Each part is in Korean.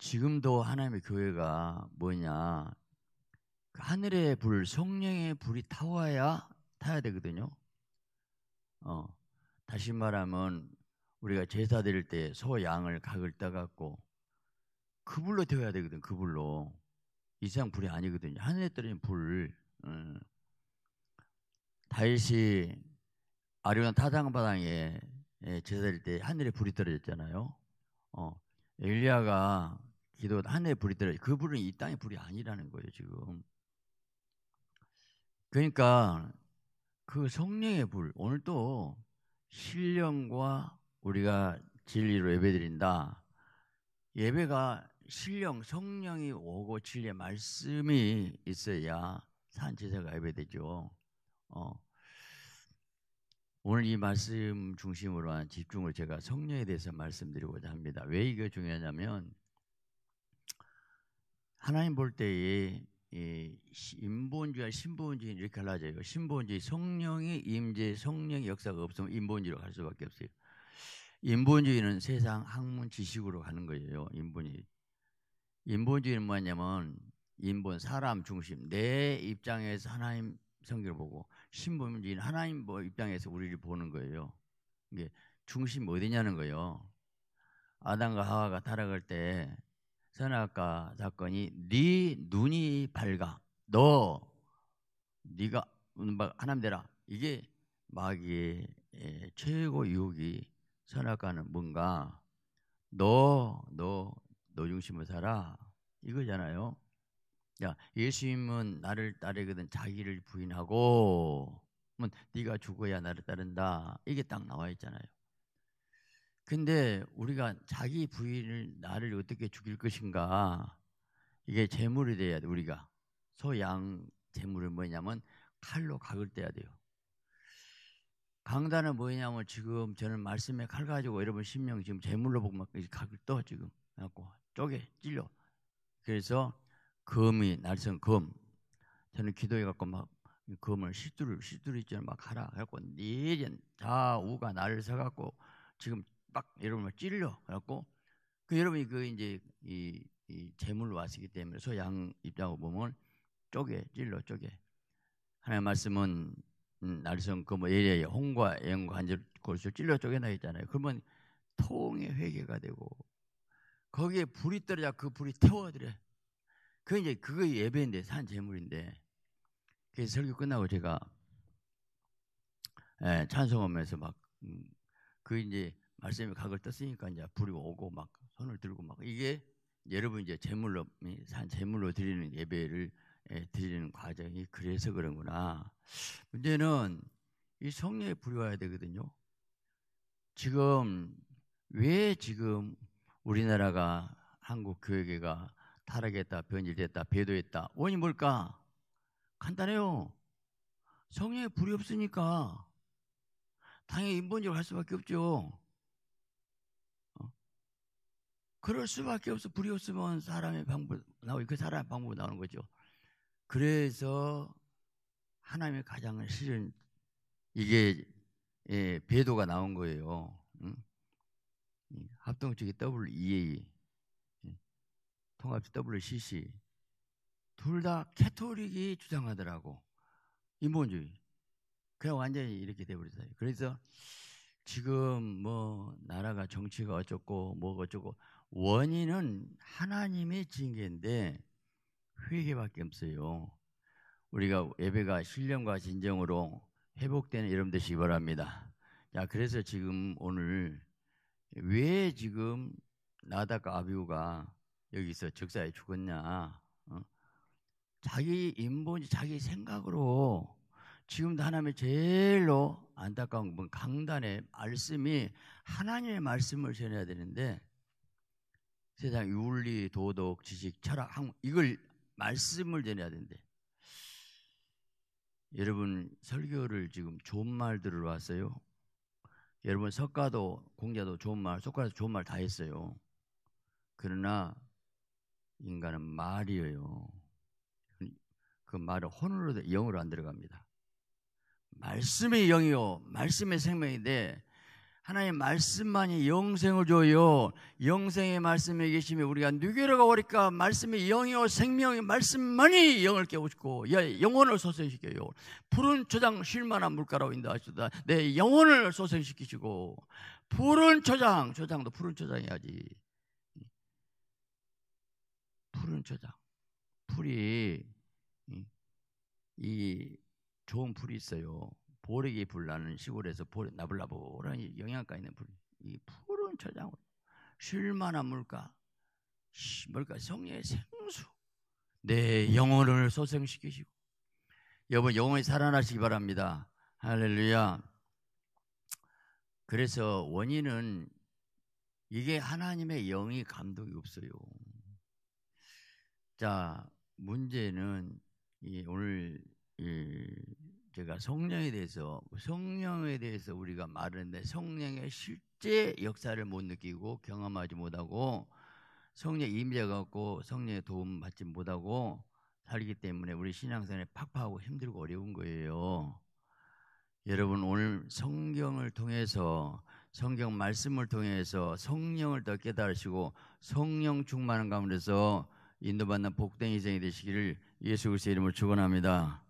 지금도 하나님의 교회가 뭐냐 그 하늘의 불 성령의 불이 타와야 타야 되거든요. 어 다시 말하면 우리가 제사 드릴 때 소 양을 각을 따갖고 그 불로 태워야 되거든. 그 불로 이상 불이 아니거든요. 하늘에 떨어진 불. 음. 다윗이 아리온 타장바당에 예, 제사 드릴 때 하늘에 불이 떨어졌잖아요. 어 엘리야가 기도 하늘의 불이 들어 그 불은 이 땅의 불이 아니라는 거예요 지금. 그러니까 그 성령의 불 오늘도 신령과 우리가 진리로 예배드린다. 예배가 신령 성령이 오고 진리의 말씀이 있어야 산지세가 예배되죠. 어. 오늘 이 말씀 중심으로 한 집중을 제가 성령에 대해서 말씀드리고자 합니다. 왜 이게 중요하냐면 하나님 볼 때에 이 인본주의와 신본주의 이렇게 갈라져요. 신본주의 성령이 임재 성령 의 역사가 없으면 인본주의로 갈 수밖에 없어요. 인본주의는 세상 학문 지식으로 가는 거예요. 인본이 인본주의는 뭐냐면 인본 사람 중심 내 입장에서 하나님 성경을 보고 신본주의는 하나님 입장에서 우리를 보는 거예요. 이게 중심 이 어디냐는 거예요. 아담과 하와가 타락할 때 선악과 사건이 네 눈이 밝아 너 네가 음, 하나님 되라 이게 마귀의 예, 최고 유혹이 선악과는 뭔가 너 너 너 중심으로 살아 이거잖아요. 야 예수님은 나를 따르거든 자기를 부인하고 네가 죽어야 나를 따른다 이게 딱 나와 있잖아요. 근데 우리가 자기 부인을 나를 어떻게 죽일 것인가 이게 재물이 돼야 돼 우리가 소양 재물은 뭐냐면 칼로 각을 떼야 돼요. 강단은 뭐냐면 지금 저는 말씀에 칼 가지고 여러분 신명 지금 재물로 보면 각을 떠 지금 갖고 쪼개 찔려. 그래서 금이 날선 금 저는 기도해 갖고 막 금을 실두를 실두를 있잖아 막 하라 갖고 니젠 네 우가 날서 갖고 지금 막 여러분을 찔려 갖고 그 여러분이 그 이제 이, 이 재물로 왔기 때문에 소양 입장으로 보면 쪼개 찔러 쪼개 하나님 말씀은 음, 날선 그뭐 예리에 홍과 영 관절 골수 찔러 쪼개나 있잖아요. 그러면 통의 회개가 되고 거기에 불이 떨어져 그 불이 태워드려. 그 이제 그거 예배인데 산 재물인데 그래 설교 끝나고 제가 예, 찬송하면서 막그 음, 이제 말씀이 각을 떴으니까 이제 불이 오고 막 손을 들고 막 이게 여러분 이제 제물로 산 제물로 드리는 예배를 예, 드리는 과정이 그래서 그런구나. 문제는 이 성령의 불이 와야 되거든요. 지금 왜 지금 우리나라가 한국 교회가 타락했다, 변질됐다, 배도했다. 원이 뭘까? 간단해요. 성령의 불이 없으니까 당연히 인본적으로 할 수밖에 없죠. 그럴 수밖에 없어. 불이 없으면 사람의 방법 나오고 그 사람의 방법 나오는 거죠. 그래서 하나님의 가장 실은 이게 예, 배도가 나온 거예요. 응? 음. 합동적인 WEA, 예, 통합 WCC 둘 다 캐톨릭이 주장하더라고 인본주의. 그냥 완전히 이렇게 돼버렸어요. 그래서 지금 뭐 나라가 정치가 어쩌고 뭐 어쩌고 원인은 하나님의 징계인데 회개밖에 없어요. 우리가 예배가 신령과 진정으로 회복되는 여러분 되시기 바랍니다. 자, 그래서 지금 오늘 왜 지금 나다가 아비우가 여기서 적사에 죽었냐? 어? 자기 인본이 자기 생각으로 지금도 하나님의 제일로 안타까운 건 강단의 말씀이 하나님의 말씀을 전해야 되는데 세상 윤리, 도덕, 지식, 철학, 학 이걸 말씀을 전해야 된대. 여러분 설교를 지금 좋은 말들으러왔어요 여러분 석가도 공자도 좋은 말, 석가도 좋은 말 다 했어요. 그러나 인간은 말이에요. 그 말은 혼으로 영으로 안 들어갑니다. 말씀의 영이요, 말씀의 생명인데 하나님 말씀만이 영생을 줘요. 영생의 말씀에 계시면 우리가 누게로고하니까 말씀이 영이요 생명의 말씀만이 영을 깨우시고 예, 영혼을 소생시켜요. 푸른 초장 쉴만한 물가라고인도 하시다. 내 영혼을 소생시키시고 푸른 초장 초장도 푸른 초장이야지. 푸른 초장 풀이 이 좋은 풀이 있어요. 보리기 불나는 시골에서 보리, 나불나불한 영양가 있는 불, 이 푸른 초장으로 쉴만한 물가, 물가 성의 생수, 내 영혼을 소생시키시고 여러분 영혼이 살아나시기 바랍니다. 할렐루야. 그래서 원인은 이게 하나님의 영이 감독이 없어요. 자 문제는 이 오늘 이 제가 성령에 대해서 성령에 대해서 우리가 말했는데 성령의 실제 역사를 못 느끼고 경험하지 못하고 성령 임재 갖고 성령의 도움 받지 못하고 살기 때문에 우리 신앙생활이 팍팍하고 힘들고 어려운 거예요. 여러분 오늘 성경을 통해서 성경 말씀을 통해서 성령을 더 깨달으시고 성령 충만한 가운데서 인도받는 복된 인생이 되시기를 예수 그리스도의 이름으로 축원합니다.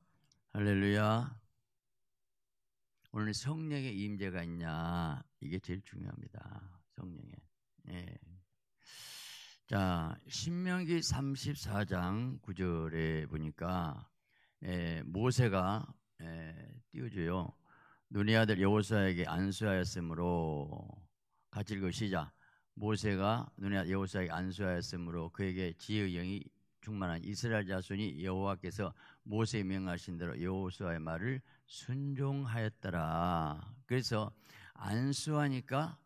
할렐루야. 오늘 성령의 임재가 있냐 이게 제일 중요합니다. 성령의. 예. 자 신명기 34장 9절에 보니까 예, 모세가 예, 띄워줘요. 눈의 아들 여호수아에게 안수하였으므로 같이 읽으시작 모세가 눈의 아들 여호수아에게 안수하였으므로 그에게 지혜의 영이 충만한 이스라엘 자손이 여호와께서 모세 명하신 대로 여호수아의 말을 순종하였더라. 그래서 안수하니까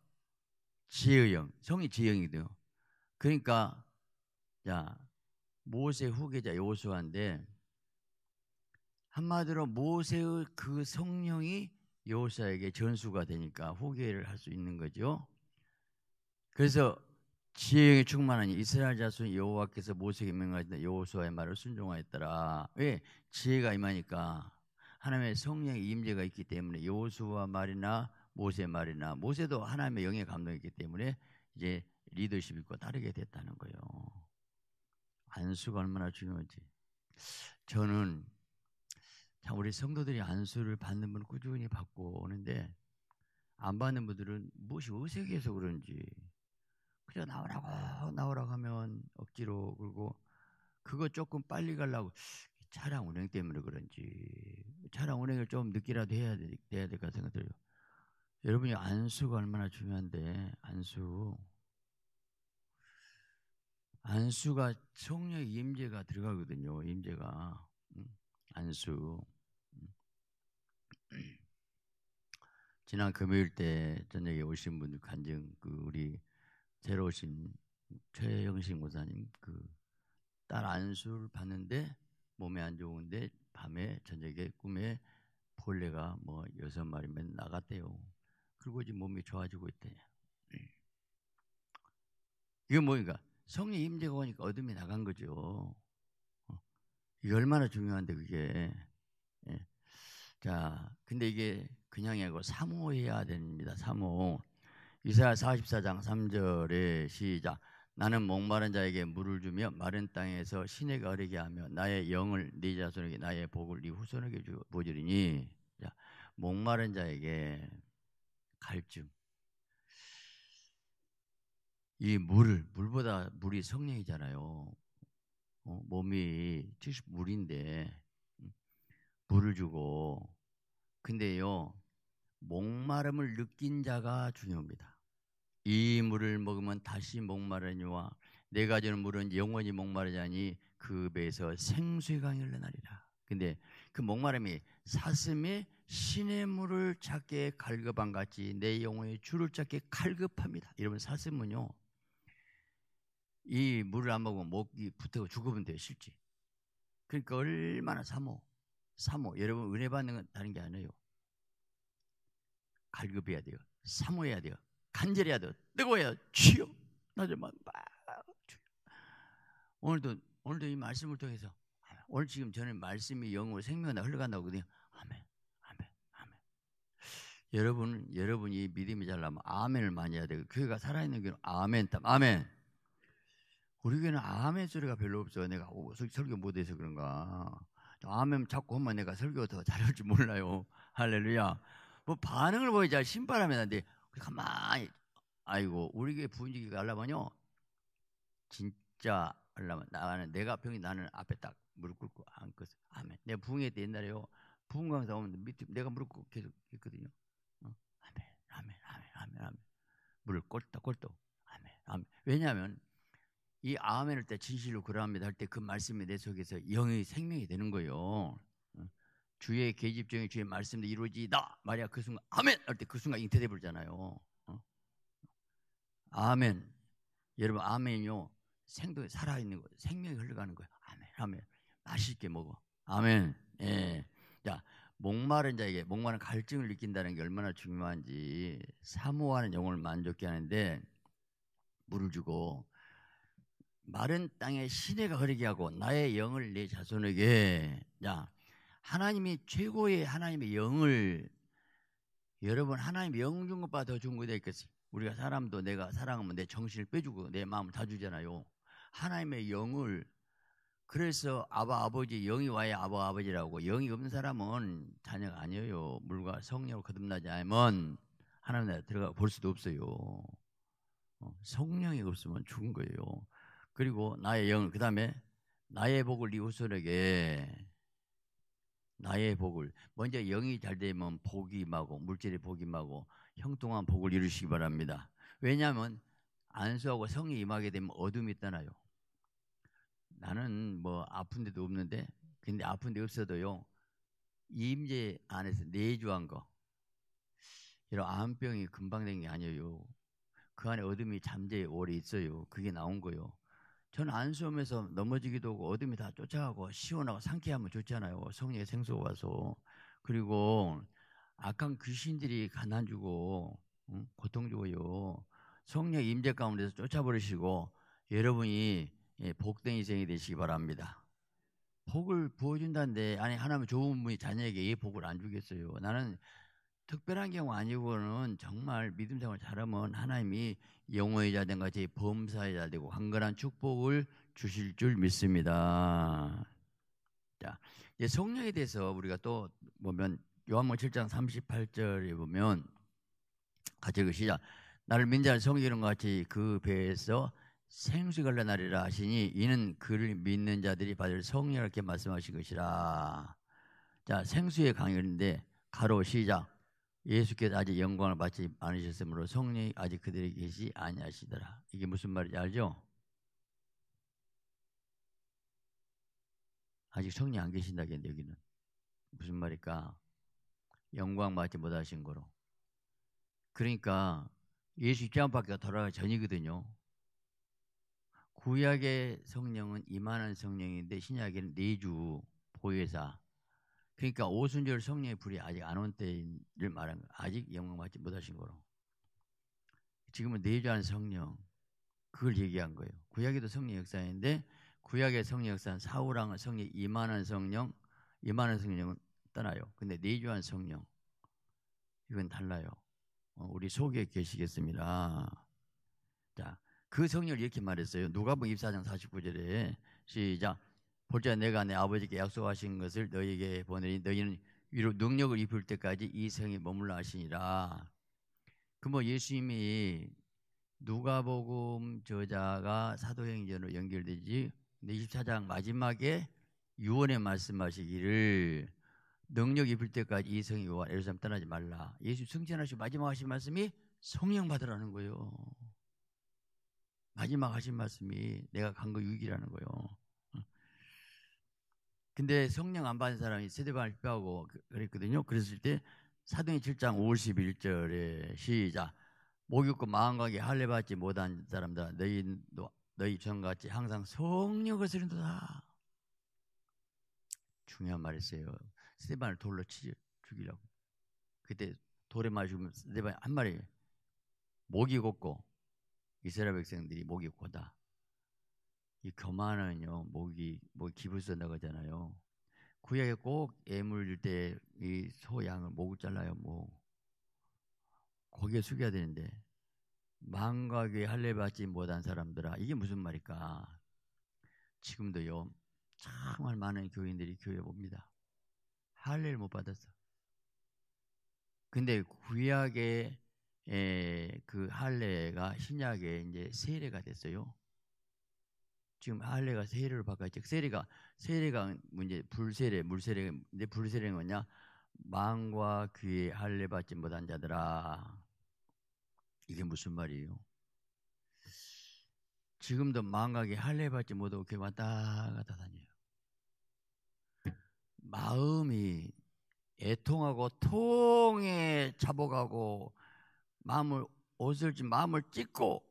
지혜영, 성이 지혜영이 돼요. 그러니까 자 모세 후계자 여호수아인데 한마디로 모세의 그 성령이 여호수아에게 전수가 되니까 후계를 할 수 있는 거죠. 그래서 지혜에 충만하니 이스라엘 자손 여호와께서 모세에게 명하다 여호수아의 말을 순종하였더라. 왜 지혜가 임하니까 하나님의 성령의 임재가 있기 때문에 여호수아 말이나 모세 말이나 모세도 하나님의 영의 감동이 있기 때문에 이제 리더십 있고 따르게 됐다는 거예요. 안수가 얼마나 중요한지. 저는 참 우리 성도들이 안수를 받는 분을 꾸준히 받고 오는데 안 받는 분들은 무엇이 어색해서 그런지 그래 나오라고 아, 나오라고 하면 억지로 그리고 그거 조금 빨리 가려고 차량 운행 때문에 그런지 차량 운행을 좀 늦게라도 해야 돼, 돼야 될까 생각들요. 여러분이 안수가 얼마나 중요한데 안수 안수가 성령의 임재가 들어가거든요. 임재가 음, 안수 음. 지난 금요일 때 저녁에 오신 분들 간증 그 우리 데려오신 최영신고사님그딸 안수를 봤는데 몸이 안 좋은데 밤에 저녁에 꿈에 벌레가 뭐 여섯 마리면 나갔대요. 그리고 이제 몸이 좋아지고 있대요. 이거 뭐니까 성령 임재가 오니까 어둠이 나간 거죠. 어, 이게 얼마나 중요한데 그게. 예. 자, 근데 이게 그냥 이거 사모해야 됩니다. 사모. 이사야 44장 3절에 시작 나는 목마른 자에게 물을 주며 마른 땅에서 시내가 어리게 하며 나의 영을 네 자손에게 나의 복을 네 후손에게 보지리니 목마른 자에게 갈증 이 물을 물보다 물이 성령이잖아요 어, 몸이 70 물인데 음, 물을 주고 근데요 목마름을 느낀 자가 중요합니다 이 물을 먹으면 다시 목마르니와 네 가지는 물은 영원히 목마르지 아니 그 배에서 생수의 흘러나리라. 근데 그 목마름이 사슴이 신의 물을 찾게 갈급한 같이 내 영혼의 줄을 찾게 갈급합니다. 여러분 사슴은요. 이 물을 안 먹으면 목이 붙어 죽으면 돼요, 실제. 그러니까 얼마나 사모, 사모. 여러분 은혜 받는 건 다른 게 아니에요. 갈급해야 돼요. 사모해야 돼요. 간절히 하듯 뜨거워요. 주여 나 좀만 주여. 오늘도 오늘도 이 말씀을 통해서 오늘 지금 저는 말씀이 영으로 생명이 흘러간다고 그래요. 아멘, 아멘, 아멘. 여러분 여러분이 믿음이 잘나면 아멘을 많이 해야 되고 교회가 살아있는 교회는 아멘 땀 아멘. 우리 교회는 아멘 소리가 별로 없어. 내가 오, 설교 못해서 그런가. 아멘 자꾸 하면 내가 설교 더 잘할 줄 몰라요. 할렐루야. 뭐 반응을 보이자 신바람이 나는 가만히 아이고 우리 교회 분위기가 알라면요 진짜 알라면 나는 내가 병이 나는 앞에 딱 무릎 꿇고 앉겠어 아멘 내 부흥회 때 옛날에요 부흥 강사 오면 밑에 내가 무릎 꿇고 계속 했거든요 어? 아멘 아멘 아멘 아멘 아멘 무릎 꿇다 꿇다 아멘 아멘 왜냐하면 이 아멘을 때 진실로 그러합니다 할 때 그 말씀이 내 속에서 영의 생명이 되는 거예요 주의 계집정이 주의 말씀대로 이루어지다. 마리아 그 순간 아멘 할 때 그 순간 잉태돼 버리잖아요. 어? 아멘. 여러분 아멘요. 생동에 살아 있는 거, 생명이 흘러가는 거예요. 아멘. 아멘. 맛있게 먹어. 아멘. 예. 자, 목마른 자에게 목마른 갈증을 느낀다는 게 얼마나 중요한지 사모하는 영혼을 만족케 하는데 물을 주고 마른 땅에 시내가 흐르게 하고 나의 영을 내 자손에게 자 하나님이 최고의 하나님의 영을 여러분 하나님의 영준 것보다 더 좋은 거 되겠어요. 우리가 사람도 내가 사랑하면 내 정신을 빼주고 내 마음을 다 주잖아요. 하나님의 영을 그래서 아바 아버지 영이 와야 아바 아버지라고 영이 없는 사람은 자녀가 아니에요. 물과 성령으로 거듭나지 않으면 하나님 나라 들어가 볼 수도 없어요. 어, 성령이 없으면 죽은 거예요. 그리고 나의 영을 그 다음에 나의 복을 이웃에게 나의 복을 먼저 뭐 영이 잘 되면 복이 임하고 물질의 복이 임하고 형통한 복을 이루시기 바랍니다. 왜냐하면 안수하고 성이 임하게 되면 어둠이 떠나요. 나는 뭐 아픈 데도 없는데 근데 아픈 데 없어도요 임제 안에서 내주한 거 이런 암병이 금방 된 게 아니에요. 그 안에 어둠이 잠재 오래 있어요. 그게 나온 거요. 저는 안수하면서 넘어지기도 하고 어둠이 다 쫓아가고 시원하고 상쾌하면 좋잖아요. 성령의 생수가 와서. 그리고 악한 귀신들이 가난 주고 응? 고통 주고요. 성령 임재 가운데서 쫓아버리시고 여러분이 예, 복된 인생이 되시기 바랍니다. 복을 부어준다는데 아니 하나님 좋은 분이 자녀에게 이 복을 안 주겠어요. 나는 특별한 경우 아니고는 정말 믿음 생활 잘하면 하나님이 영혼의 자된 것이 범사의 자 되고 황건한 축복을 주실 줄 믿습니다. 자, 이제 성령에 대해서 우리가 또 보면 요한복음 7장 38절에 보면 같이 읽으시자 나를 민자는 성기는 같이 그 배에서 생수 갈라나리라 하시니 이는 그를 믿는 자들이 받을 성령 이렇게 말씀하신 것이라. 자, 생수의 강연인데 가로 시작 예수께서 아직 영광을 받지 않으셨으므로 성령이 아직 그들에 계시 아니하시더라. 이게 무슨 말인지 알죠? 아직 성령 이안 계신다겠는데 여기는 무슨 말일까? 영광 받지 못하신 거로. 그러니까 예수 입장밖에 그 돌아가 전이거든요. 구약의 성령은 이만한 성령인데 신약에는 내주 네 보혜사 그러니까 오순절 성령의 불이 아직 안 온 때를 말한 거예요 아직 영광받지 못하신 거로. 지금은 내주한 성령 그걸 얘기한 거예요. 구약에도 성령 역사인데 구약의 성령 역사는 사우랑은 성령 이만한 성령 이만한 성령은 떠나요. 근데 내주한 성령 이건 달라요. 어, 우리 속에 계시겠습니다. 자, 그 성령을 이렇게 말했어요. 누가복음 24장 49절에 시작 보자 내가 내 아버지께 약속하신 것을 너희에게 보내니 너희는 위로 능력을 입을 때까지 이성에 머물러 하시니라. 그 뭐 예수님이 누가복음 저자가 사도행전으로 연결되지 근 24장 마지막에 유언의 말씀하시기를 능력 입을 때까지 이 성이 와 예루살렘 떠나지 말라. 예수 승천하시고 마지막 하신 말씀이 성령 받으라는 거예요. 마지막 하신 말씀이 내가 간 거 유익이라는 거예요. 근데 성령 안 받은 사람이 세대 을표하고 그, 그랬거든요. 그랬을 때 사도행 7장 5월 1절에 시작 목욕과 마음가게 할례 받지 못한 사람들아 너희 너희 전같이 항상 성령을 쓰는도다. 중요한 말이었어요. 세테반을 돌로 치 죽이려고. 그때 돌에 맞으면 세테반한 마리 목이 곧고 이스라엘 백성들이 목이 곧다. 이 교만은요 목이 뭐 기부서 나가잖아요. 구약에 꼭 예물 일 때 이 소양을 목을 잘라요 뭐기에 숙여야 되는데 망각에 할례 받지 못한 사람들아 이게 무슨 말일까? 지금도요 정말 많은 교인들이 교회 옵니다. 할례를 못 받았어. 근데 구약의 그 할례가 신약의 이제 세례가 됐어요. 지금 할례가 세례를 바꿔죠. 세례가 세례가 문제 뭐 불세례 물세례 근데 불세례는 뭐냐? 마음과 귀에 할례 받지 못한 자들아. 이게 무슨 말이에요? 지금도 망각에 할례 받지 못하고 이렇게 왔다 갔다 다녀요. 마음이 애통하고 통에 잡아가고 마음을 옷을 지 마음을 찢고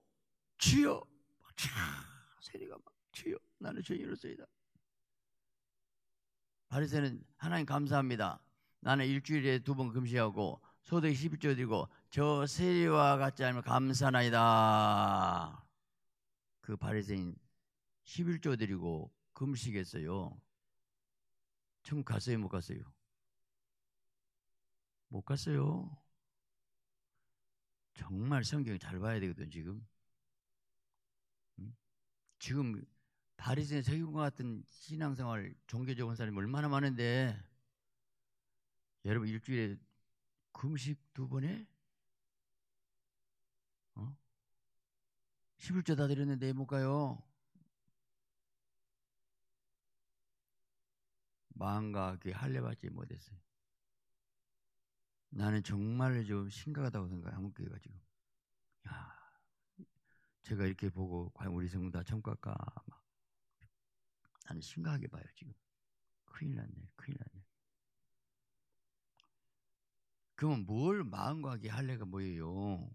주여 차 세리가 막 주여 나는 죄인으로서이다. 바리새는 하나님 감사합니다. 나는 일주일에 두 번 금식하고 소득 11조 드리고 저 세리와 같지 않으면 감사나이다. 그 바리새인 11조 드리고 금식했어요. 천국 갔어요, 못 갔어요? 못 갔어요. 정말 성경 잘 봐야 되거든, 지금. 지금 바리새인 세금과 같은 신앙생활 종교적인 사람이 얼마나 많은데 여러분 일주일에 금식 두 번에 어? 11조 다 드렸는데 못 가요. 마음과 귀 할례받지 못했어요. 나는 정말 좀 심각하다고 생각해 요 아무개가지고 야, 제가 이렇게 보고 과연 우리 성도 다참각과막 나는 심각하게 봐요, 지금. 큰일 났네, 큰일 났네. 그러면 뭘 마음과하게 할래가 뭐예요?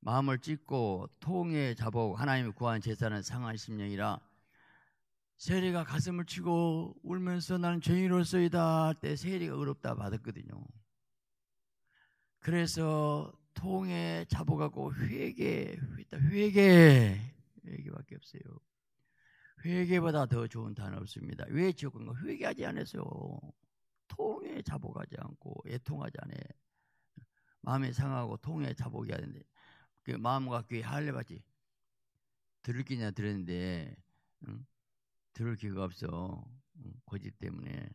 마음을 찢고 통에 잡아 오고 하나님이 구한 제사는 상한 심령이라 세리가 가슴을 치고 울면서 나는 죄인으로서이다 때 세리가 의롭다 받았거든요. 그래서 통에 잡아가고 회개, 회다 회개, 회개밖에 없어요. 회개보다 더 좋은 단어 없습니다. 왜 적은 거? 회개하지 않아요 통에 자복하지 않고 애통하지 않아 마음이 상하고 통에 자복이 하는데 그 마음과 귀에 할례받지 들을 기냐 들었는데 응? 들을 기가 없어 응? 고집 그 때문에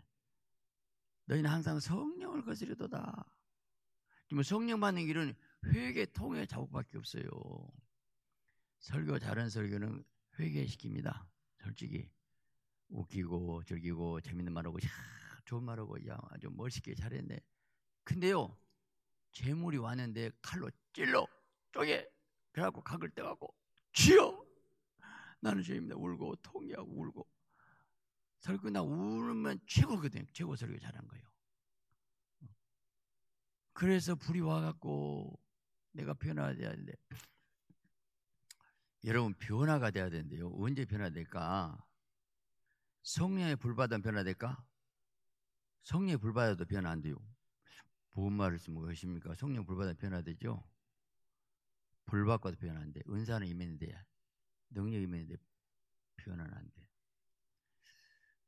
너희는 항상 성령을 거스르도다. 지금 성령 받는 길은 회개 통에 자복밖에 없어요. 설교 잘한 설교는 회개시킵니다. 솔직히 웃기고 즐기고 재밌는 말하고 야 좋은 말하고 야 아주 멋있게 잘했네. 근데요 재물이 왔는데 칼로 찔러 쪼개 그래갖고 각을 떼갖고 치어 나는 죄입니다. 울고 통이하고 울고 설교나 울면 최고거든. 최고 설교 잘한 거예요. 그래서 불이 와갖고 내가 변화해야 되 여러분 변화가 돼야 되는데요. 언제 변화될까? 성령의 불받은 변화될까? 성령의 불받아도 변화 안 돼요. 무슨 말을 쓰면 것입니까? 성령 불받아 변화되죠? 불받고도 변화 안 돼. 은사는 임했는데, 능력이 임했는데 변화는 안 돼.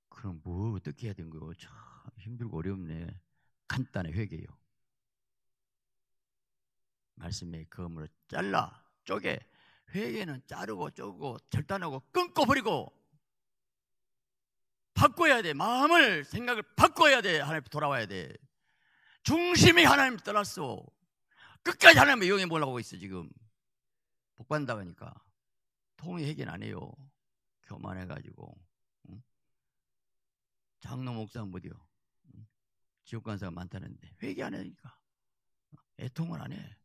그럼 뭐 어떻게 해야 되는 거예요? 참 힘들고 어렵네. 간단해 회개요. 말씀의 검으로 잘라 쪼개 회개는 자르고 쪼고 절단하고 끊고버리고 바꿔야 돼. 마음을 생각을 바꿔야 돼. 하나님 돌아와야 돼. 중심이 하나님 떠났어. 끝까지 하나님 이용해 보려고 있어 지금. 복 받는다 그러니까. 통이 해결 안 해요. 교만해가지고. 응? 장로 목사 못이요. 지옥 간사가 많다는데 회개 안 하니까 애통을 안 해.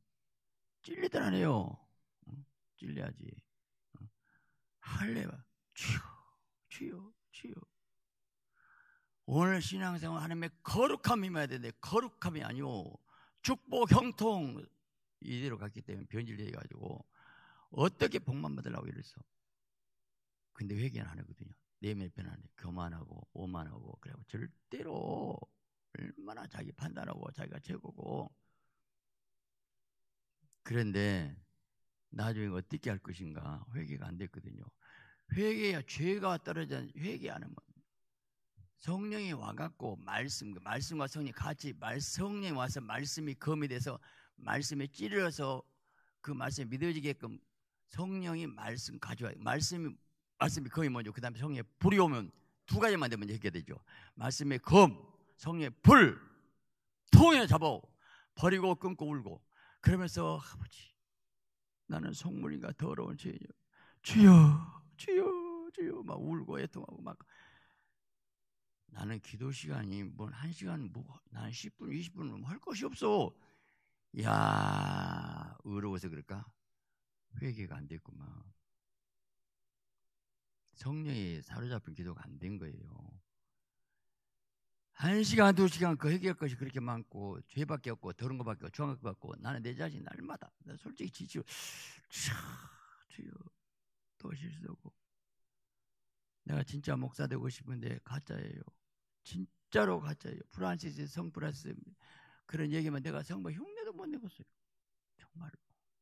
찔리들 안 해요. 찔려야지. 어? 할래와주요주요주요 오늘 신앙생활 하나님의 거룩함이 임야 되는데 거룩함이 아니오 축복 형통 이대로 갔기 때문에 변질돼 가지고 어떻게 복만 받으려고 이랬어. 근데 회개는 안 하거든요. 내면의 변화는 교만하고 오만하고 그래고 절대로 얼마나 자기 판단하고 자기가 최고고 그런데 나중에 어떻게 할 것인가 회개가 안 됐거든요. 회개야 죄가 떨어져 회개하는 성령이 와갖고 말씀 그 말씀과 성령 같이 말 성령이 와서 말씀이 검이 돼서 말씀에 찌르어서 그 말씀이 믿어지게끔 성령이 말씀 가져와 말씀이 말씀이 거의 먼저 그다음에 성령의 불이 오면 두 가지만 되면 이제 되죠. 말씀의 검, 성령의 불 통에 잡아 버리고 끊고 울고 그러면서 아버지 나는 성물인가 더러운 죄요. 주여, 아. 주여, 주여 막 울고 애통하고 막 나는 기도 시간이 뭐한 시간 뭐 난 10분, 20분 뭐 할 것이 없어. 야, 의로워서 그럴까? 회개가 안 됐구만. 성령이 사로잡힌 기도가 안 된 거예요. 한 시간 두 시간 그 해결 것이 그렇게 많고 죄밖에 없고 더러운 것밖에 없고 죄밖에 없고 나는 내 자신 날마다 나 솔직히 지치고 주여 또 실수하고 내가 진짜 목사 되고 싶은데 가짜예요 진짜로 가짜예요 프란시스 성 프란시스 그런 얘기만 내가 성모 흉내도 못내봤어요 정말로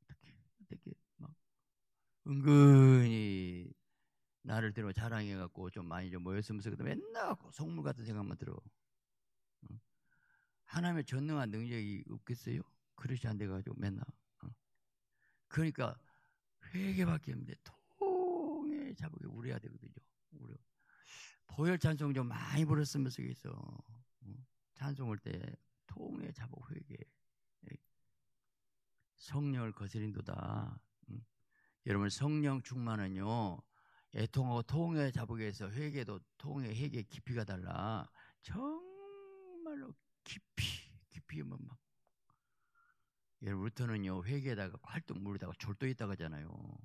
어떻게 어떻게 막 은근히 나를 들어 자랑해갖고 좀 많이 좀 모였으면서 그다 맨날 성물 같은 생각만 들어. 하나님의 전능한 능력이 없겠어요? 그릇이 안 돼가지고 맨날. 어. 그러니까 회개밖에 없는데 통해 자복에 우려야 되거든요. 우려. 보혈 찬송 좀 많이 불었으면 쓰겠어. 어. 찬송할 때 통해 자복 회개. 예. 성령을 거스린도다. 응. 음. 여러분 성령 충만은요 애통하고 통해 자복에서 회개도 통해 회개 깊이가 달라. 정말로 깊이 깊이 막예를부터는요회계에다가 활동 물에다가 절도 있다고하잖아요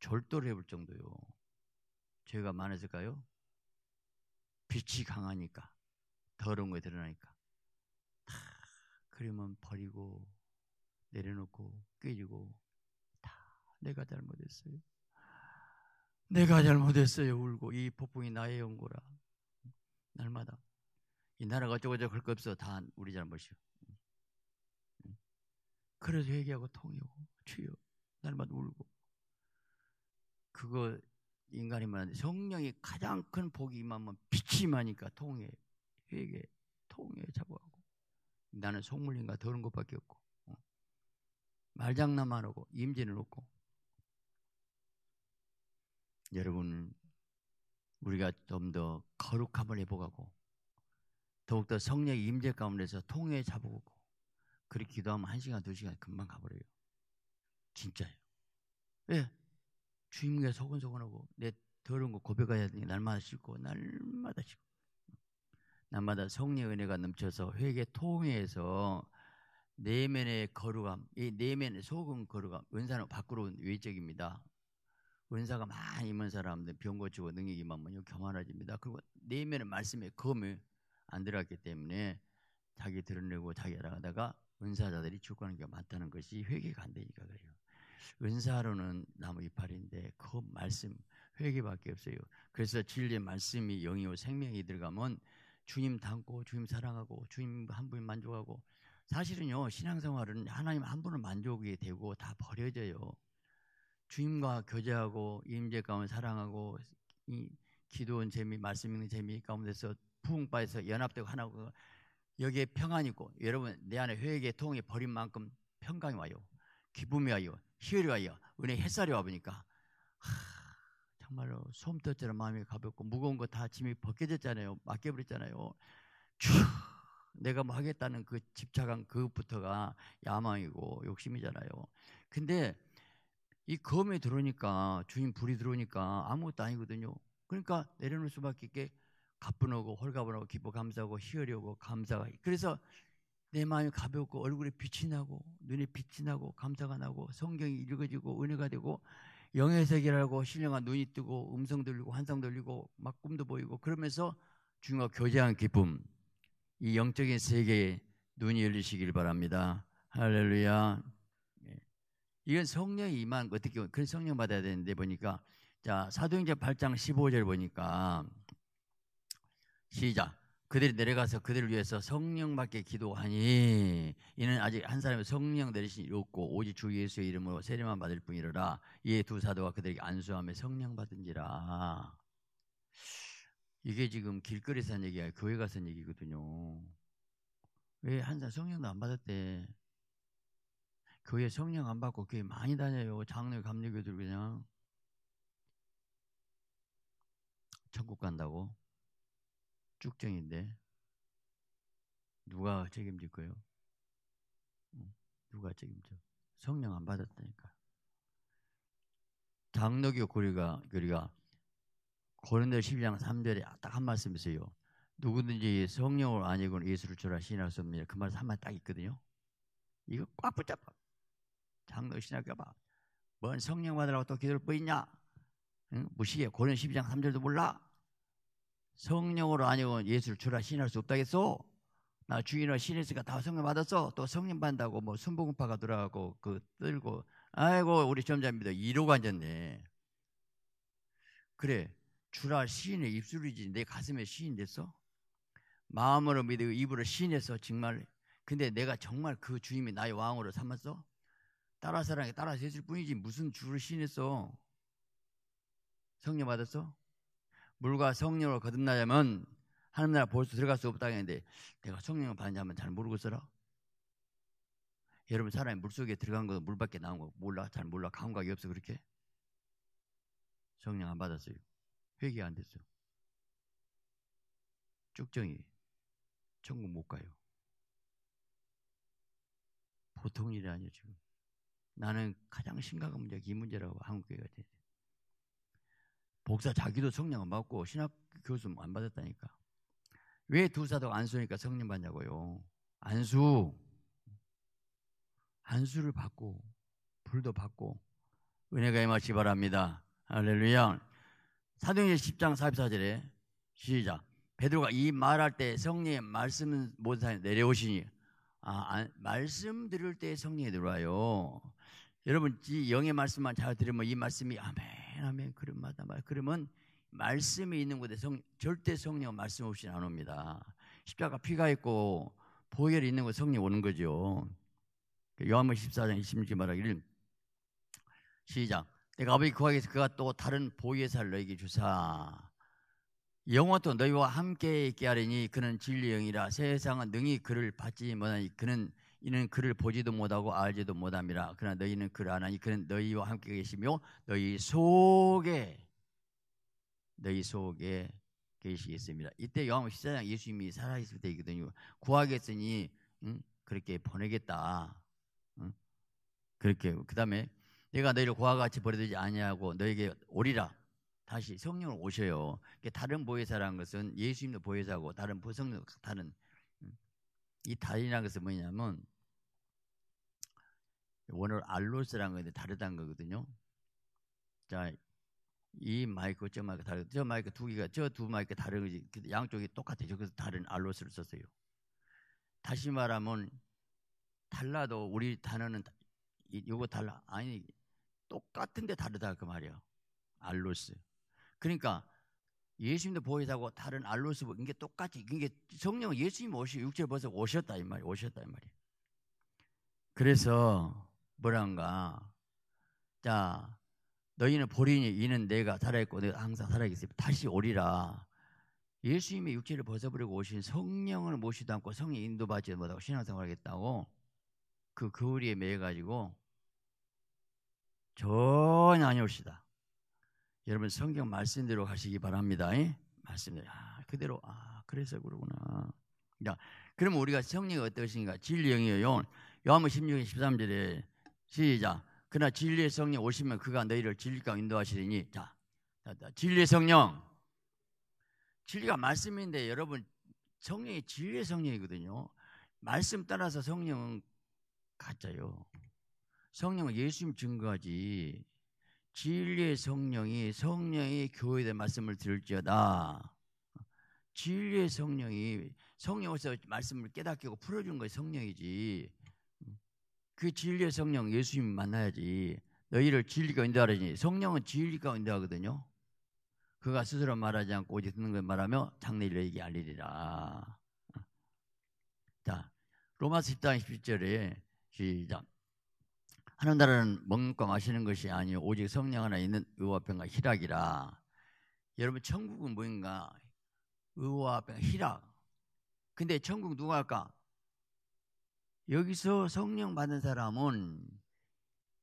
절도를 해볼 정도요. 죄가 많았을까요? 빛이 강하니까 더러운 거에 드러나니까 다 그러면 버리고 내려놓고 깨지고 다 내가 잘못했어요. 내가 잘못했어요. 울고 이 폭풍이 나의 연고라 날마다 이 나라가 어쩌고저쩌고 할 거 없어. 다 우리 잘못이요. 그래서 회개하고 통이고 주여 날마다 울고 그거 인간이 말하는데, 성령이 가장 큰 복이 임하면 빛이 많으니까 통해 회개 통해 자부하고 나는 속물인가 더러운 것밖에 없고 어. 말장난 만 하고 임진을 놓고 여러분 우리가 좀 더 거룩함을 해보하고 더욱더 성령의 임재 가운데서 통해 잡아오고 그렇게 기도하면 한 시간 두 시간 금방 가버려요. 진짜요. 예. 주님께 소근소근하고 내 더러운 거 고백해야 되니 날마다 씻고 날마다 씻고 날마다 성령의 은혜가 넘쳐서 회개 통해서 내면의 거룩함, 이 내면의 속은 거룩함, 은사는 밖으로 외적입니다. 은사가 많이 있는 사람들 병 고치고 능력이 많으면 교만해집니다. 그리고 내면의 말씀의 검을 안들어왔기 때문에 자기 드러내고 자기 알아가다가 은사자들이 축구하는게맞다는 것이 회개가 안 되니까 그래요. 은사로는 나무 이파리인데 그 말씀 회개밖에 없어요. 그래서 진리의 말씀이 영이요 생명이 들어가면 주님 닮고 주님 사랑하고 주님 한 분이 만족하고 사실은요 신앙생활은 하나님 한 분을 만족이 되고 다 버려져요. 주님과 교제하고 임재 가운데 사랑하고 기도원 재미 말씀 읽는 재미 가운데서 부흥바에서 연합되고 하나고 여기에 평안이고 여러분 내 안에 회개의 통이 버린 만큼 평강이 와요. 기쁨이 와요. 희열이 와요. 은혜 햇살이 와보니까 정말로 소음 떴처럼 마음이 가볍고 무거운 거 다 짐이 벗겨졌잖아요. 맡겨버렸잖아요. 내가 뭐 하겠다는 그 집착한 그것부터가 야망이고 욕심이잖아요. 근데 이 검에 들어오니까 주인 불이 들어오니까 아무것도 아니거든요. 그러니까 내려놓을 수밖에 없게 가뿐하고 홀가분하고 기뻐 감사하고 희열이오고 감사가 그래서 내 마음이 가볍고 얼굴에 빛이 나고 눈에 빛이 나고 감사가 나고 성경이 읽어지고 은혜가 되고 영의 세계라고 신령한 눈이 뜨고 음성 들리고 환상 들리고 막 꿈도 보이고 그러면서 주님과 교제한 기쁨 이 영적인 세계에 눈이 열리시길 바랍니다 할렐루야 예. 이건 성령이 임한 어떻게 그런 성령 받아야 되는데 보니까 자 사도행전 8장 15절 보니까 시작. 그들이 내려가서 그들을 위해서 성령 밖에 기도하니 이는 아직 한 사람의 성령 내리신 이 없고 오직 주 예수의 이름으로 세례만 받을 뿐이로라 이에 두 사도가 그들에게 안수함에 성령 받은지라 이게 지금 길거리에서 한 얘기야 교회 가서 한 얘기거든요 왜 한 사람 성령도 안 받았대 교회 성령 안 받고 교회 많이 다녀요 장례 감리교들 그냥 천국 간다고 쭉정인데 누가 책임질 거예요? 어, 누가 책임져? 성령 안 받았다니까. 장로교 교리가 교리가 고린도 12장 3절에 딱 한 말씀 있어요. 누구든지 성령을 아니고는 예수를 주라 신할 수 없느냐. 그 말에서 한말딱 있거든요. 이거 꽉 붙잡아. 장로 신학교 봐. 뭔 성령 받으라고 또 기도를 뿌리냐? 뭐 응? 무시해. 고린 12장 3절도 몰라. 성령으로 아니면 예수를 주라 신할 수 없다겠소? 나 주인을 신했으니까 다 성령 받았어. 또 성령 받는다고 뭐 순복음파가 들어가고 그 뜰고 아이고 우리 점자입니다. 이러고 앉았네. 그래 주라 시인의 입술이지 내 가슴에 시인 됐어? 마음으로 믿고 입으로 시인했어 정말 근데 내가 정말 그 주님이 나의 왕으로 삼았어? 따라 사랑해 따라 세을 뿐이지 무슨 주를 시인했어? 성령 받았어? 물과 성령으로 거듭나자면 하나님 나라 벌써 들어갈 수 없다 했는데 내가 성령을 받는지 한번 잘 모르고 있어라. 여러분 사람이 물 속에 들어간 거 물밖에 나온 거 몰라 잘 몰라 감각이 없어 그렇게 성령 안 받았어요. 회개 안 됐어요. 쭉정이 천국 못 가요. 보통 일이 아니에요 지금. 나는 가장 심각한 문제가 이 문제라고 한국교회가 돼 복사 자기도 성령 안 받고 신학 교수 안 받았다니까. 왜두 사도 안수니까 성령 받냐고요. 안수. 안수를 받고 불도 받고 은혜가 임하시 바랍니다. 할렐루야. 사도행전 10장 44절에 시작. 베드로가 이 말할 때 성령의 말씀 은 모든 사람이 내려오시니 아, 아, 말씀 들을 때 성령이 들어와요. 여러분 이 영의 말씀만 잘 들으면 이 말씀이 아멘 아멘 그름마다 말 그러면 말씀이 있는 곳에 성, 절대 성령 말씀 없이 안 옵니다. 십자가 피가 있고 보혈이 있는 곳 성령 오는 거죠. 요한복음 14장 26절 말하기를 시작 내가 아버지 구하기에서 그 그가 또 다른 보혜사를 너에게 주사 영원토 너희와 함께 있게 하리니 그는 진리 영이라 세상은 능히 그를 받지 못하니 그는 이는 그를 보지도 못하고 알지도 못함이라 그러나 너희는 그를 아나니 그는 너희와 함께 계시며 너희 속에 너희 속에 계시겠습니다. 이때 요한복음 14장 예수님이 살아있을 때이거든요. 구하겠으니 응? 그렇게 보내겠다. 응? 그렇게 그 다음에 내가 너희를 고와 같이 버려두지 아니하고 너에게 오리라. 다시 성령을 오셔요. 그러니까 다른 보혜사라는 것은 예수님도 보혜사고 다른 성령 다른 이 달이라는 것은 뭐냐면 원어로 알로스라는 건데 다르다는 거거든요. 자, 이 마이크 저 마이크 다르고 저 마이크 두 개가 저 두 마이크 다르지 그 양쪽이 똑같아요. 그래서 다른 알로스를 썼어요. 다시 말하면 달라도 우리 단어는 이거 달라 아니 똑같은데 다르다 그 말이야. 알로스. 그러니까 예수님도 보이다고 다른 알로스보 이게 똑같이 이게 성령 예수님 오시 육체를 벗 오셨다 이 말이 오셨다 이 말이. 그래서 뭐란가 자 너희는 보리니 이는 내가 살아있고 내가 항상 살아있으니 다시 오리라. 예수님의 육체를 벗어버리고 오신 성령을 모시도 않고 성령 인도받지 못하고 신앙생활하겠다고 그 거울에 매여가지고 전혀 아니옵시다. 여러분 성경 말씀대로 하시기 바랍니다. 예? 말씀대로 아, 그대로 아 그래서 그러구나. 자, 그럼 우리가 성리가 어떠신가? 진리형이에요. 요한복음 1 6절에 시작. 그러나 진리의 성령 오시면 그가 너희를 진리가 인도하시리니 자, 자, 자 진리의 성령 진리가 말씀인데 여러분 성령이 진리의 성령이거든요. 말씀 따라서 성령은 가짜요. 성령은 예수님 증거하지 진리의 성령이 성령이 교회에 말씀을 들을지어다. 진리의 성령이 성령으서 말씀을 깨닫게 고 풀어준 거예 성령이지. 그 진리의 성령 예수님 만나야지. 너희를 진리가 인도하라니. 성령은 진리가 인도하거든요. 그가 스스로 말하지 않고 오직 듣는 걸 말하며 장래일에게 알리리라. 자, 로마서 1장 17절에 시작. 하나님 나라는 먹과 마시는 것이 아니요 오직 성령 하나 있는 의와 병과 희락이라. 여러분 천국은 뭔가 의와 병과 희락. 근데 천국 누가 할까? 여기서 성령 받은 사람은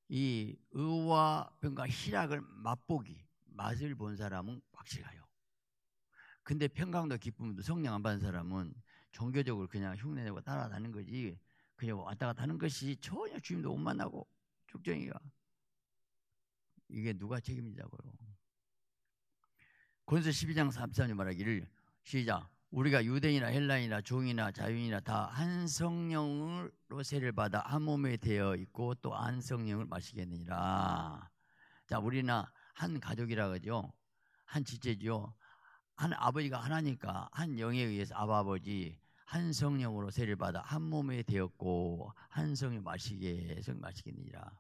이 의와 병과 희락을 맛보기 맛을 본 사람은 확실해요. 근데 평강도 기쁨도 성령 안 받은 사람은 종교적으로 그냥 흉내내고 따라다는 니 거지 그냥 왔다 갔다 하는 것이 전혀 주님도 못 만나고 죽정이가. 이게 누가 책임지자고요. 권세 12장 3절에 말하기를 시작 우리가 유대인이나 헬라인이나 종이나 자유인이나 다 한 성령으로 세를 받아 한 몸에 되어 있고 또 한 성령을 마시겠느니라. 자, 우리나한 가족이라 그러죠. 한 지체죠. 한 아버지가 하나니까 한 영에 의해서 아버지 한 성령으로 세를 받아 한 몸에 되었고 한성에 마시게 성 마시겠느니라.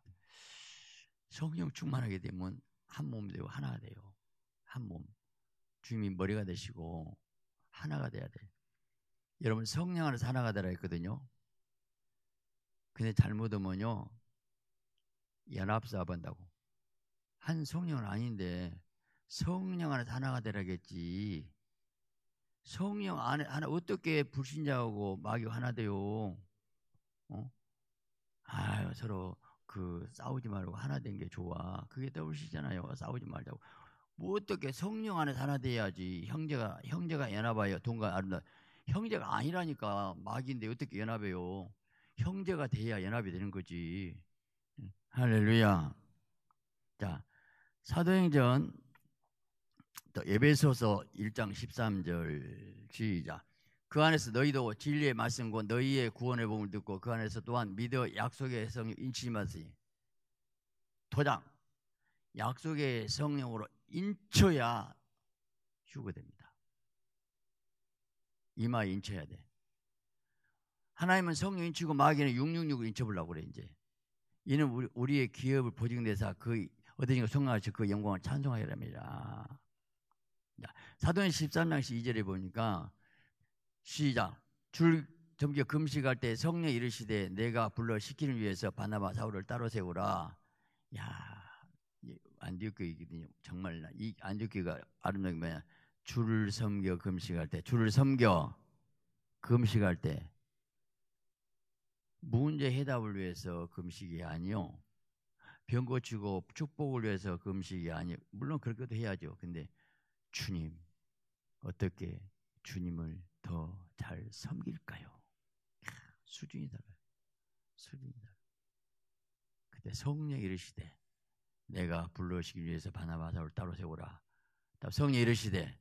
성령 충만하게 되면 한몸이 되고 하나가 돼요. 한 몸. 주님이 머리가 되시고 하나가 돼야 돼. 여러분 성령 안에서 하나가 되라 했거든요. 근데 잘못하면요. 연합사업 한다고. 한 성령은 아닌데 성령 안에서 하나가 되라겠지. 성령 안에 하나 어떻게 불신자하고 마귀 하나 돼요? 어? 아유 서로 그 싸우지 말고 하나 된 게 좋아. 그게 더블시잖아요. 싸우지 말자고. 뭐 어떻게 성령 안에 하나 돼야지 형제가 형제가 연합하여 동가 아름다. 형제가 아니라니까 마귀인데 어떻게 연합해요? 형제가 돼야 연합이 되는 거지. 할렐루야. 자 사도행전 1 예배소서 1장 13절 시작 그 안에서 너희도 진리의 말씀과 너희의 구원의 복을 듣고 그 안에서 또한 믿어 약속의 성령 인치마으니 도장 약속의 성령으로 인쳐야 휴거됩니다 이마 인쳐야 돼 하나님은 성령 인치고 마귀는 666을 인쳐보려고 그래 이제 이는 우리, 우리의 기업을 보증내사 그 어디든가 성령하시그 영광을 찬송하리라 사도행 13장 12절에 보니까 시작 줄 점기 금식할 때 성령 이르시되 내가 불러 시키는 위해서 바나바 사울을 따로 세우라. 야 안디옥교이거든요. 정말 이 안디옥교가 아름다운 게 뭐냐? 줄을 섬겨 금식할 때 줄을 섬겨 금식할 때 문제 해답을 위해서 금식이 아니요. 병 고치고 축복을 위해서 금식이 아니요. 물론 그렇게도 해야죠. 근데 주님, 어떻게 주님을 더 잘 섬길까요? 수준이 달라요. 수준이 달라요. 그때 성령이 이르시되 내가 불러시기 위해서 바나바사를 따로 세우라. 성령이 이르시되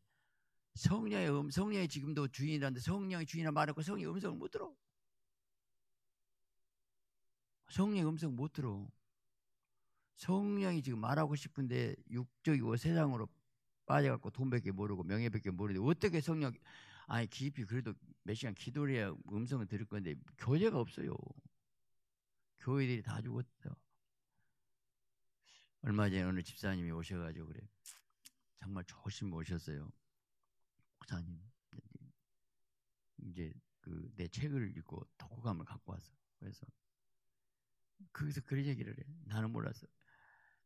성령의 음, 성령이 지금도 주인이라는데 성령이 주인이 말하고 성령의 음성을 못 들어. 성령의 음성 못 들어. 성령이 지금 말하고 싶은데 육적이고 세상으로 빠져갖고 돈밖에 모르고 명예밖에 모르는데 어떻게 성령 아니 깊이 그래도 몇 시간 기도 해야 음성을 들을 건데 교제가 없어요. 교회들이 다 죽었어요. 얼마 전에 어느 집사님이 오셔가지고 그래 정말 조심 오셨어요. 목사님 이제 그 내 책을 읽고 독후감을 갖고 와서 그래서 거기서 그런 얘기를 해. 나는 몰랐어.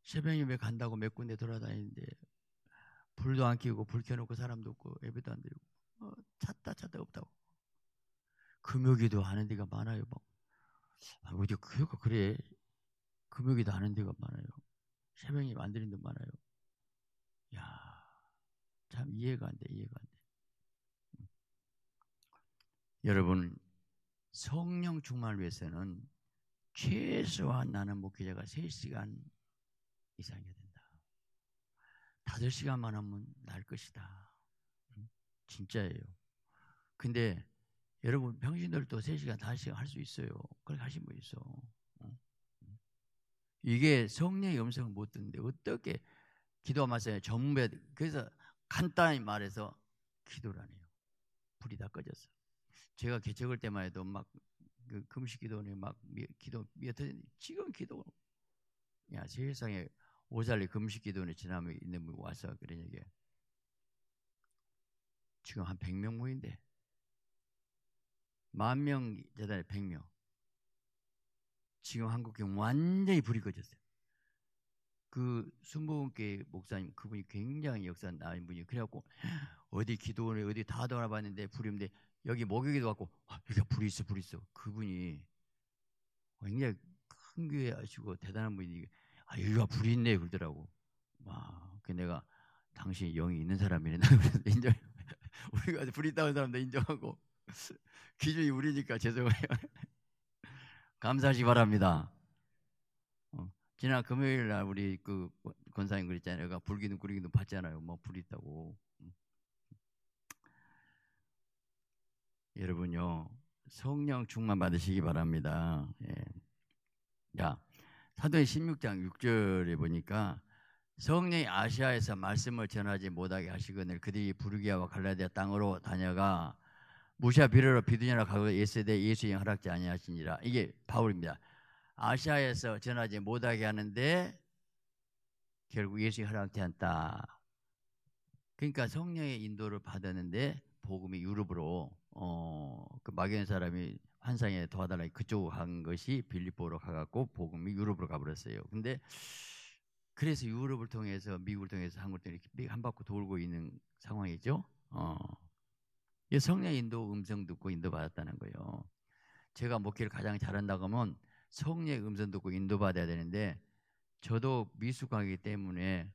새벽 에배 간다고 몇 군데 돌아다니는데 불도 안키우고불 켜놓고 사람도 없고 예배도 안 드리고 어, 찾다 찾다 없다고 금요기도 아는 데가 많아요 막 아, 어디 그거 그러니까 그래 금요기도 아는 데가 많아요 새벽에 안드는데 많아요 야참 이해가 안돼 이해가 안돼 음. 여러분 성령 충만을 위해서는 최소한 나는 목회자가 3시간 이상이야 다들 시간만 하면 날 것이다. 음, 진짜예요. 근데 여러분 병신들도 3시간, 5시간 할 수 있어요. 그렇게 하신 분 있어. 어? 음. 이게 성령의 음성을 못 듣는데 어떻게 기도하면서 전배 그래서 간단히 말해서 기도라네요. 불이 다 꺼졌어. 제가 개척할 때만 해도 막그 금식 기도는 막 기도 미 지금 기도 야 세상에 오살리 금식 기도는 원 지나면 있는 분이 와서 그런 얘기예 지금 한 100명 모인데 만명 재단에 100명 지금 한국 경 완전히 불이 꺼졌어요. 그순복음교 목사님 그분이 굉장히 역사 나인 분이 그래갖고 어디 기도원에 어디 다 돌아봤는데 불이 없는데 여기 목욕기도 갖고 아, 여기가 불이 있어 불이 있어 그분이 굉장히 큰 교회 하시고 대단한 분이 아, 인류가 불이 있네 그러더라고. 막그 내가 당신 영이 있는 사람이네. 인정. 우리가 불이 있다는 사람도 인정하고 기준이 우리니까 죄송해요. 감사하시 바랍니다. 어, 지난 금요일 날 우리 그 권사님 그랬잖아요. 내가 불기둥 구리기둥 봤잖아요. 뭐 불이 있다고. 음. 여러분요 성령 충만 받으시기 바랍니다. 예. 야. 사도행 16장 6절에 보니까 성령이 아시아에서 말씀을 전하지 못하게 하시거늘 그들이 부르기아와 갈라디아 땅으로 다녀가 무시아 비로로 비두냐라 가고 예수대 예수의 허락지 아니하시니라 이게 바울입니다. 아시아에서 전하지 못하게 하는데 결국 예수의 허락지 않다. 그러니까 성령의 인도를 받았는데 복음이 유럽으로 어, 그 막연 한 사람이 환 상에 도와달라 그쪽으로 간 것이 빌립보로 가갖고 복음이 유럽으로 가버렸어요. 근데 그래서 유럽을 통해서 미국을 통해서 한국을 통해서 이렇게 한 바퀴 돌고 있는 상황이죠. 어. 성령 인도 음성 듣고 인도받았다는 거예요. 제가 목회를 가장 잘한다고 하면 성령의 음성 듣고 인도받아야 되는데 저도 미숙하기 때문에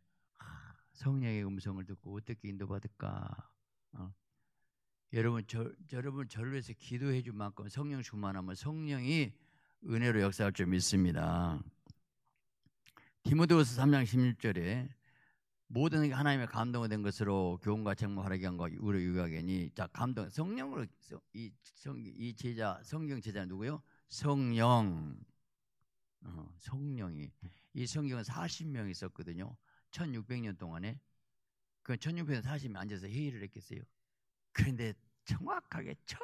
성령의 음성을 듣고 어떻게 인도받을까 어. 여러분 저, 여러분 저를 위해서 기도해 준 만큼 성령 충만하면 성령이 은혜로 역사할 줄 믿습니다. 디모데후서 3장 16절에 모든 게 하나님의 감동이 된 것으로 교훈과 책무하라기 한거 우리 유학이니 자 감동 성령으로 이, 성, 이 제자 성경 제자는 누구요? 성령 어, 성령이 이 성경은 40명이 썼거든요. 1600년 동안에 그1 6 4 0명 앉아서 회의를 했겠어요. 그런데 정확하게 저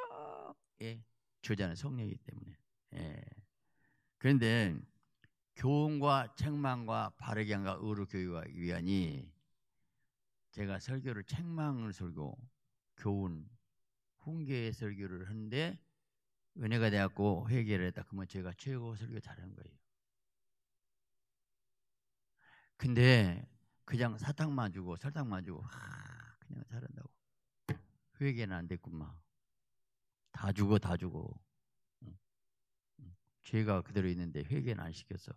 예, 주자는 성령이기 때문에. 예. 그런데 교훈과 책망과 바르게 한가 의로 교육하기 위하니 제가 설교를 책망을 설교, 교훈, 훈계의 설교를 하는데 은혜가 되었고 회개를 했다. 그러면 제가 최고 설교 잘하는 거예요. 근데 그냥 사탕만 주고 설탕만 주고 하, 그냥 잘한다고. 회개는 안 됐구만. 다 주고 다 주고 응. 죄가 그대로 있는데 회개는 안시켜서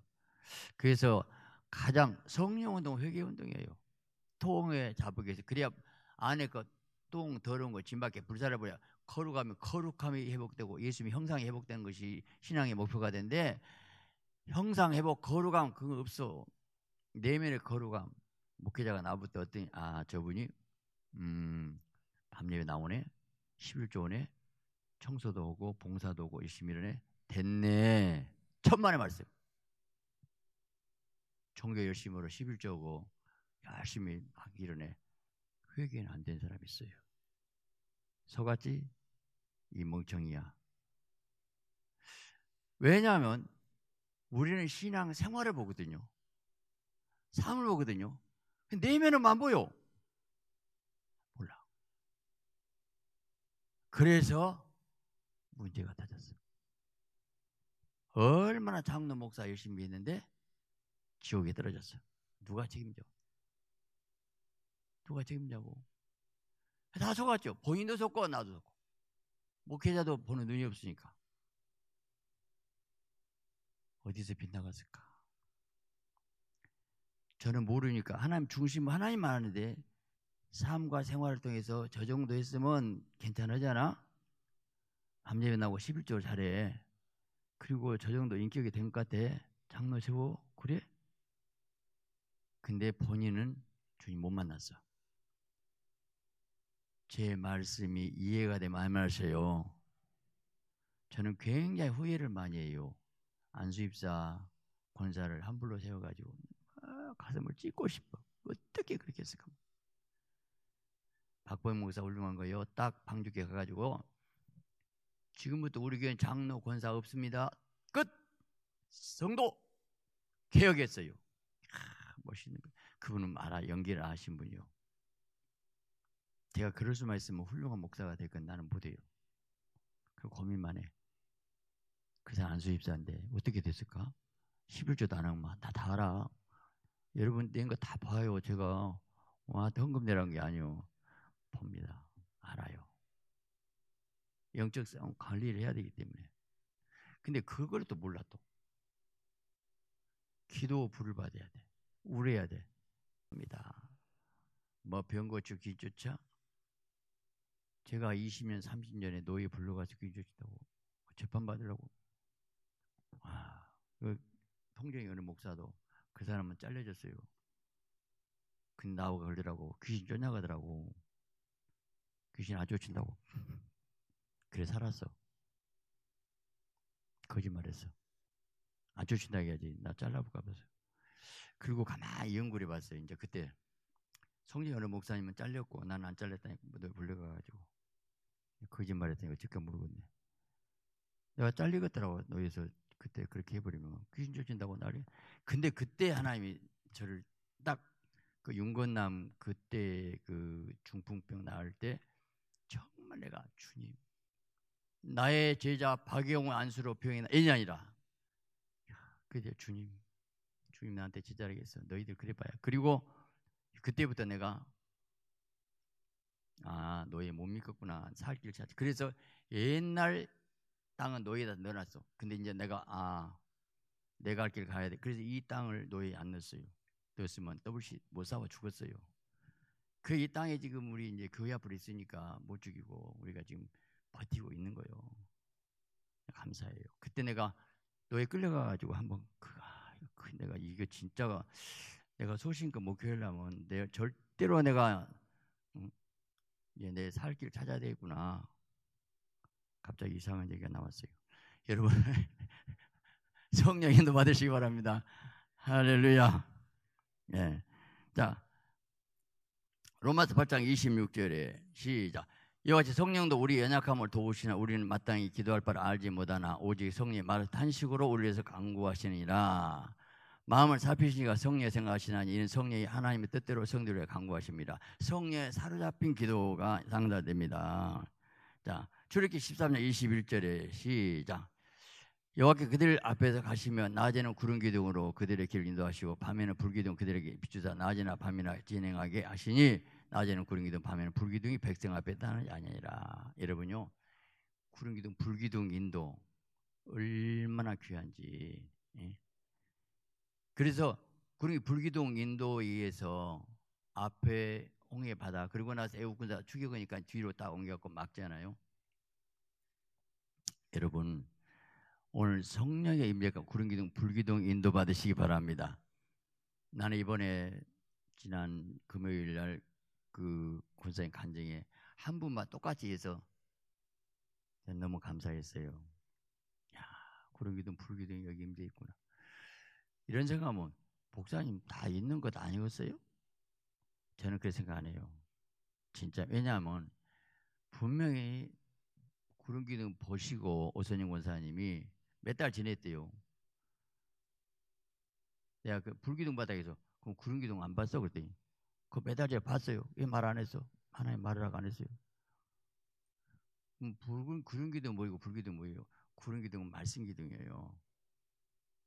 그래서 가장 성령 운동 회개 운동이에요. 통에 잡기 위해서 그래야 안에 그 똥 더러운 거 짐밖에 불살아버려 거룩하면 거룩함이 회복되고 예수님의 형상이 회복되는 것이 신앙의 목표가 되는데 형상 회복 거룩함 그거 없어 내면의 거룩함 목회자가 나부터 어떤 아 저분이 음 합리회 나오네. 11조 원에 청소도 오고 봉사도 오고 열심히 일년에 됐네. 천만의 말씀. 종교 열심으로 11조고 열심히 막 이러네. 회계는 안 된 사람 있어요. 서갔지? 이 멍청이야. 왜냐하면 우리는 신앙 생활을 보거든요. 삶을 보거든요. 내면은 안 보여. 그래서 문제가 터졌어. 얼마나 장로 목사 열심히 했는데 지옥에 떨어졌어. 누가 책임져? 누가 책임져고다 속았죠. 본인도 속고 나도 속고. 목회자도 보는 눈이 없으니까. 어디서 빗나갔을까? 저는 모르니까 하나님 중심 하나님만 아는데 삶과 생활을 통해서 저 정도 했으면 괜찮하잖아? 밤재에 나고 11절 잘해. 그리고 저 정도 인격이 된 것 같아. 장로 세워? 그래? 근데 본인은 주님 못 만났어. 제 말씀이 이해가 되면 말씀하세요. 저는 굉장히 후회를 많이 해요. 안수입사 권사를 함부로 세워가지고 아, 가슴을 찢고 싶어. 어떻게 그렇게 했을까? 박보영 목사 훌륭한 거예요. 딱방주교 가가지고 지금부터 우리 교회는 장로 권사 없습니다. 끝. 성도 개혁했어요. 아, 멋있는 거. 그분은 알아 연기를 아신 분이요. 제가 그럴 수만 있으면 훌륭한 목사가 될 건 나는 못해요. 그 고민만 해. 그 사람 안수입사인데 어떻게 됐을까? 11조도 안 하고 막다 알아. 여러분 낸거다 봐요. 제가 와 현금 내라는 게아니오 봅니다. 알아요. 영적 싸움 관리를 해야 되기 때문에. 근데 그걸 또 몰라 또. 기도 불을 받아야 돼. 우려야 돼. 합니다. 뭐 병고추 기조차 제가 20년, 30년에 노예 불러가서 기조치다고 재판받으려고. 아, 그 통정이 어느 목사도 그 사람은 잘려졌어요. 근데 나고 걸리라고 귀신 쫓아가더라고. 귀신 안 쫓는다고. 그래 살았어. 거짓말했어. 안 쫓는다 해야지. 나 잘라볼까 봐서. 그리고 가만히 연구를 봤어요 이제 그때 성진여러 목사님은 잘렸고 나는 안 잘렸다니까 뭐 너 불려가가지고 거짓말했더니 어떻게 모르겠네. 내가 잘리겠더라고 너에서 그때 그렇게 해버리면 귀신 쫓는다고 나를. 근데 그때 하나님이 저를 딱그 윤건남 그때 그 중풍병 나을 때 정말 내가 주님 나의 제자 박영호 안수로 병이나 일이 아니라 그때 주님 주님 나한테 제자라겠어 너희들 그래봐야 그리고 그때부터 내가 아 너희 못 믿겠구나 살길 찾 그래서 옛날 땅은 너희에다 넣어놨어 근데 이제 내가 아 내가 할 길 가야 돼 그래서 이 땅을 너희 안 넣었어요 넣었으면 더블시 못사워 죽었어요 그이 땅에 지금 우리 이제 교회 앞으로 있으니까 못 죽이고 우리가 지금 버티고 있는 거예요. 감사해요. 그때 내가 너에 끌려가가지고 한번 그 내가 이게 진짜가 내가 소신껏 목회하려면 내 절대로 내가 음, 내살길 찾아야 되겠구나. 갑자기 이상한 얘기가 나왔어요. 여러분 성령 인도 받으시기 바랍니다. 할렐루야. 예. 자, 로마서 8장 26절에 시작. 이와 같이 성령도 우리 연약함을 도우시나 우리는 마땅히 기도할 바를 알지 못하나 오직 성령의 말을 탄식으로 우리 에서 강구하시느니라. 마음을 살피시니가 성령의 생각하시나니 이는 성령이 하나님의 뜻대로 성도를 강구하십니다. 성령에 사로잡힌 기도가 상달됩니다 자, 출애기 13장 21절에 시작. 여호와께 그들 앞에서 가시면 낮에는 구름 기둥으로 그들의 길을 인도하시고 밤에는 불기둥 그들에게 비추사 낮이나 밤이나 진행하게 하시니 낮에는 구름 기둥 밤에는 불기둥이 백성 앞에 따는 아니라 니 여러분요 구름 기둥 불기둥 인도 얼마나 귀한지 예? 그래서 구름 불기둥 인도에 의해서 앞에 홍해 바다 그리고 나서 애국군사 추격하니까 뒤로 딱 옮겨갖고 막잖아요 여러분 오늘 성령의 임재가 구름기둥 불기둥 인도받으시기 바랍니다. 나는 이번에 지난 금요일 날그 권사님 간증에 한 분만 똑같이 해서 너무 감사했어요. 야, 구름기둥 불기둥 여기 임재 있구나. 이런 생각하면 복사님다 있는 것 아니었어요? 저는 그렇게 생각 안 해요. 진짜 왜냐하면 분명히 구름기둥 보시고 오선영 권사님이 몇달 지냈대요. 내가 그 불기둥 바닥에서 그럼 구름 기둥 안 봤어? 그랬더니 그몇달 전에 봤어요. 왜 말 안 했어? 하나님 말하라고 안 했어요. 붉은 구름 기둥 뭐이고 불기둥 뭐예요? 구름 기둥은 말씀 기둥이에요.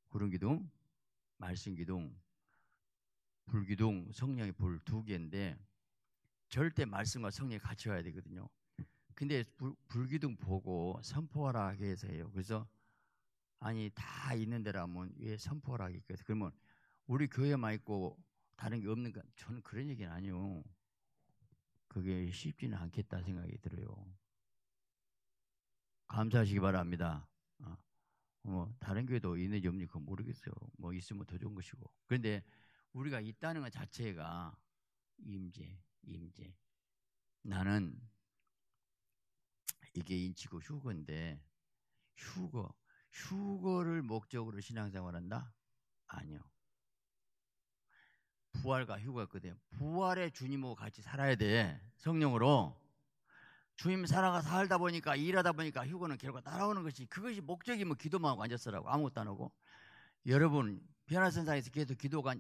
구름 기둥, 말씀 기둥, 불 기둥, 성령의 불 두 개인데 절대 말씀과 성령이 같이 와야 되거든요. 근데 불, 불기둥 보고 선포하라 해서 해요. 그래서 아니 다 있는 데라면 왜 선포를 하겠어요? 그러면 우리 교회만 있고 다른 게 없는가? 저는 그런 얘기는 아니요. 그게 쉽지는 않겠다 생각이 들어요. 감사하시기 바랍니다. 어. 뭐 다른 교회도 있는지 없는지 모르겠어요. 뭐 있으면 더 좋은 것이고. 그런데 우리가 있다는 것 자체가 임재, 임재. 나는 이게 인치고 휴거인데 휴거 휴거를 목적으로 신앙생활한다? 아니요. 부활과 휴거였거든요 부활의 주님하고 같이 살아야 돼. 성령으로. 주님 살아가 살다 보니까 일하다 보니까 휴거는 결과 따라오는 것이 그것이 목적이면 뭐 기도만 하고 앉았으라고 아무것도 안 하고 여러분 변화선상에서 계속 기도가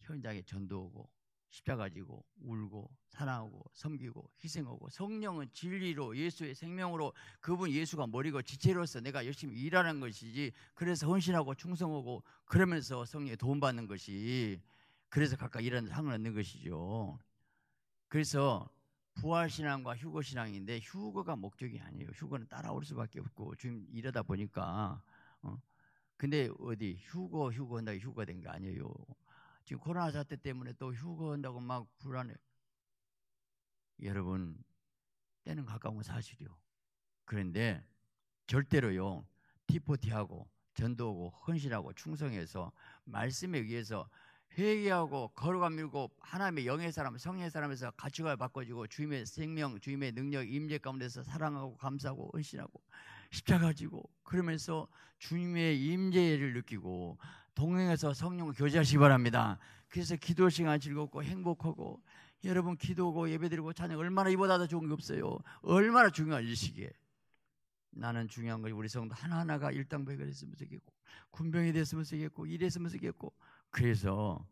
현장에 전도 오고 십자가 지고 울고 사랑하고 섬기고 희생하고 성령은 진리로 예수의 생명으로 그분 예수가 머리고 지체로서 내가 열심히 일하는 것이지 그래서 헌신하고 충성하고 그러면서 성령의 도움받는 것이 그래서 각각 이런 상을 얻는 것이죠. 그래서 부활신앙과 휴거신앙인데 휴거가 목적이 아니에요. 휴거는 따라올 수밖에 없고 지금 이러다 보니까 어? 근데 어디 휴거 휴거 한다고 휴거된 게 아니에요. 지금 코로나 사태 때문에 또 휴거한다고 막 불안해. 여러분, 때는 가까운 사실이요. 그런데 절대로요, 티포티하고 전도하고 헌신하고 충성해서 말씀에 의해서 회개하고 걸어가 밀고 하나님의 영의 사람, 성의 사람에서 가치관을 바꿔주고 주님의 생명, 주님의 능력, 임재 가운데서 사랑하고 감사하고 헌신하고 십자가 지고 그러면서 주님의 임재를 느끼고 동행해서 성령을 교제하시기 바랍니다. 그래서 기도 시간 즐겁고 행복하고 여러분 기도고 하 예배드리고 찬양 얼마나 이보다 더 좋은 게 없어요. 얼마나 중요한 일식이에요. 나는 중요한 건 우리 성도 하나하나가 일당백을 했으면 좋겠고 군병이 됐으면 좋겠고 일했으면 좋겠고 그래서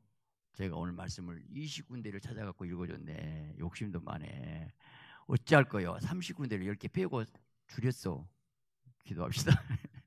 제가 오늘 말씀을 20군데를 찾아갖고 읽어줬네. 욕심도 많네 어찌할 거요? 30군데를 이렇게 빼고 줄였어. 기도합시다.